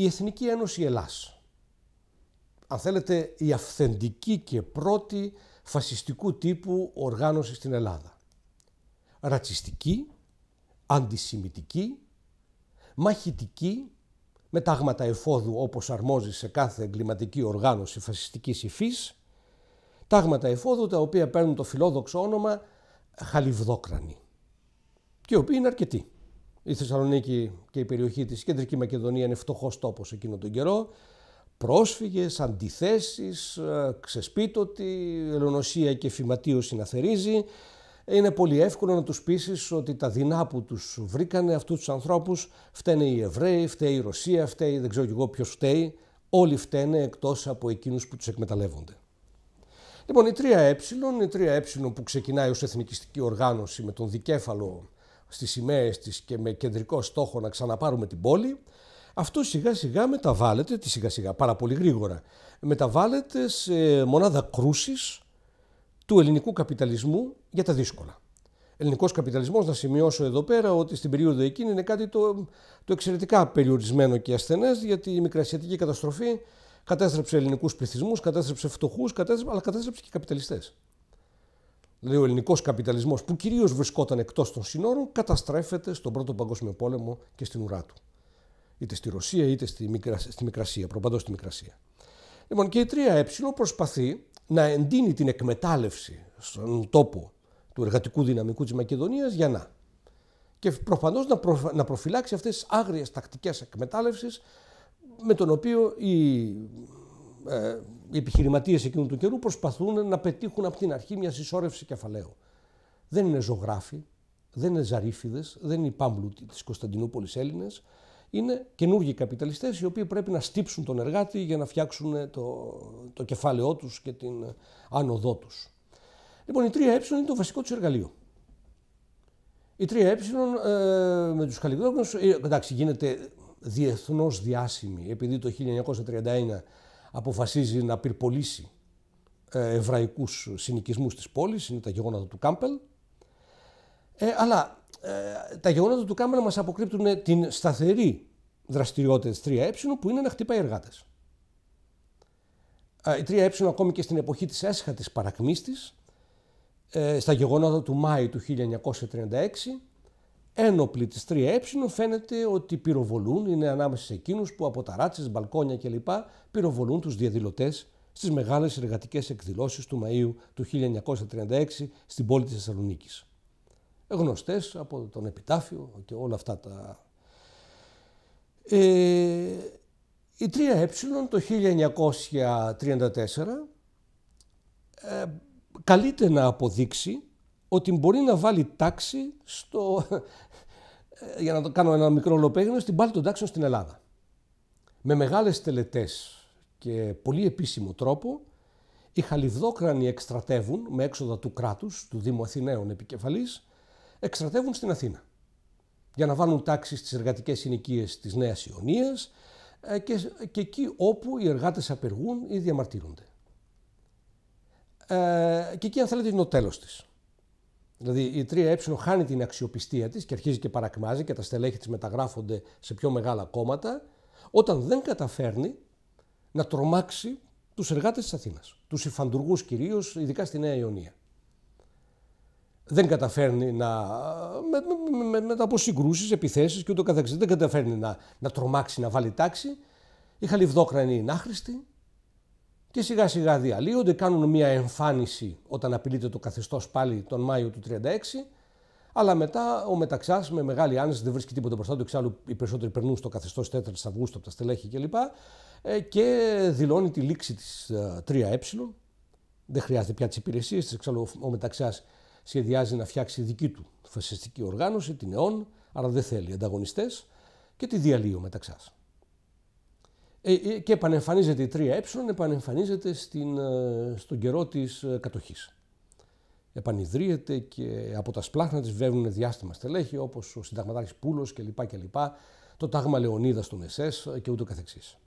η Εθνική Ένωση Ελλάς. Αν θέλετε, η αυθεντική και πρώτη φασιστικού τύπου οργάνωση στην Ελλάδα. Ρατσιστική, αντισημιτική, μαχητική, με τάγματα εφόδου όπως αρμόζει σε κάθε εγκληματική οργάνωση φασιστικής υφής, τάγματα εφόδου τα οποία παίρνουν το φιλόδοξο όνομα χαλιβδόκρανη και οι οποίοι είναι αρκετοί. Η Θεσσαλονίκη και η περιοχή της Κεντρική Μακεδονία είναι φτωχός τόπος εκείνο τον καιρό. Πρόσφυγες, αντιθέσεις, ε, ξεσπίτωτοι, ελονοσία και φυματίως συναθερίζει. Είναι πολύ εύκολο να τους πείσεις ότι τα δεινά που τους βρήκανε αυτούς τους ανθρώπους φταίνε οι Εβραίοι, φταίει η Ρωσία, φταίει δεν ξέρω κι εγώ ποιος φταίει. Όλοι φταίνε εκτός από εκείνους που τους εκμεταλλεύονται. Λοιπόν, η 3Ε, η 3Ε που ξεκινάει ως εθνικιστική οργάνωση με τον δικέφαλο στις σημαίες της και με κεντρικό στόχο να ξαναπάρουμε την πόλη, αυτό σιγά σιγά μεταβάλλεται, τι σιγά σιγά, πάρα πολύ γρήγορα, μεταβάλλεται σε μονάδα κρούσης του ελληνικού καπιταλισμού για τα δύσκολα. Ελληνικός καπιταλισμός, να σημειώσω εδώ πέρα ότι στην περίοδο εκείνη είναι κάτι το, το εξαιρετικά περιορισμένο και ασθενές, γιατί η μικρασιατική καταστροφή κατέστρεψε ελληνικούς πληθυσμούς, κατέστρεψε φτωχούς, αλλά κατέστρεψε και καπιταλιστές. Δηλαδή ο ελληνικός καπιταλισμός που κυρίως βρισκόταν εκτός των συνόρων καταστρέφεται στον Πρώτο Παγκόσμιο Πόλεμο και στην ουρά του. Είτε στη Ρωσία είτε στη, μικρα... στη Μικρασία, προπαντός στη Μικρασία. Λοιπόν, και η 3Ε προσπαθεί να εντείνει την εκμετάλλευση στον τόπο του εργατικού δυναμικού της Μακεδονίας για να. Και προφανώς να, να προφυλάξει αυτές τις άγριες τακτικές εκμετάλλευσης με τον οποίο η ε, οι επιχειρηματίες εκείνου του καιρού προσπαθούν να πετύχουν από την αρχή μια συσσόρευση κεφαλαίου. Δεν είναι ζωγράφοι, δεν είναι ζαρίφιδες, δεν είναι οι πάμπλουτοι της Κωνσταντινούπολης Έλληνες. είναι καινούργιοι καπιταλιστές οι οποίοι πρέπει να στύψουν τον εργάτη για να φτιάξουν το, το κεφάλαιό τους και την άνοδό τους. Λοιπόν, η 3Ε είναι το βασικό τους εργαλείο. Η 3Ε ε, με τους καλλιτέχνες, ε, εντάξει, γίνεται διεθνώς διάσημη επειδή το 1931 αποφασίζει να πυρπολίσει ε, εβραϊκούς συνοικισμούς της πόλης, είναι τα γεγονότα του Κάμπελ. Ε, αλλά ε, τα γεγονότα του Κάμπελ μας αποκρύπτουν την σταθερή δραστηριότητα της 3Ε που είναι να χτυπάει εργάτες. Η 3Ε ακόμη και στην εποχή της έσχατης παρακμής της, στα γεγονότα του Μάη του 1936, ένοπλη της 3Ε φαίνεται ότι πυροβολούν, είναι ανάμεσα σε εκείνους που από τα ράτσες, μπαλκόνια κλπ. πυροβολούν τους διαδηλωτές στις μεγάλες εργατικές εκδηλώσεις του Μαΐου του 1936 στην πόλη της Θεσσαλονίκης. Γνωστές από τον Επιτάφιο και όλα αυτά τα... Ε, η 3Ε το 1934 ε, καλείται να αποδείξει ότι μπορεί να βάλει τάξη στο, ε, για να το κάνω ένα μικρό ολοπαίγνιο, στην πάλη των τάξεων στην Ελλάδα. Με μεγάλες τελετές και πολύ επίσημο τρόπο, οι χαλιβδόκρανοι εκστρατεύουν με έξοδα του κράτους, του Δήμου Αθηναίων επικεφαλής, εκστρατεύουν στην Αθήνα για να βάλουν τάξη στις εργατικές συνοικίες της Νέας Ιωνίας ε, και, και εκεί όπου οι εργάτες απεργούν ή διαμαρτύρονται. Ε, και εκεί αν θέλετε είναι ο Δηλαδή η 3Ε χάνει την αξιοπιστία της και αρχίζει και παρακμάζει και τα στελέχη της μεταγράφονται σε πιο μεγάλα κόμματα όταν δεν καταφέρνει να τρομάξει τους εργάτες της Αθήνας, τους υφαντουργούς κυρίως, ειδικά στη Νέα Ιωνία. Δεν καταφέρνει να, με, με, με, από συγκρούσεις, επιθέσεις και ούτω καθεξής, δεν καταφέρνει να, να τρομάξει, να βάλει τάξη. Η χαλιβδόκρανοι είναι άχρηστοι, και σιγά σιγά διαλύονται, κάνουν μια εμφάνιση όταν απειλείται το καθεστώς πάλι τον Μάιο του 1936, αλλά μετά ο Μεταξάς με μεγάλη άνεση δεν βρίσκει τίποτα μπροστά του. Εξάλλου οι περισσότεροι περνούν στο καθεστώς 4 Αυγούστου από τα στελέχη κλπ. Ε, και, δηλώνει τη λήξη της 3Ε. Ε. Δεν χρειάζεται πια τις υπηρεσίες της. Εξάλλου ο Μεταξάς σχεδιάζει να φτιάξει δική του φασιστική οργάνωση, την ΕΟΝ, άρα δεν θέλει ανταγωνιστές και τη διαλύει ο Μεταξάς. Ε, ε, και επανεμφανίζεται η 3ε, επανεμφανίζεται στην, ε, στον καιρό της κατοχής. Επανειδρύεται και από τα σπλάχνα της βέβαινουν διάστημα στελέχη όπως ο συνταγματάρχης Πούλος κλπ. Το τάγμα Λεωνίδας στον ΕΣΕΣ και ούτω καθεξής.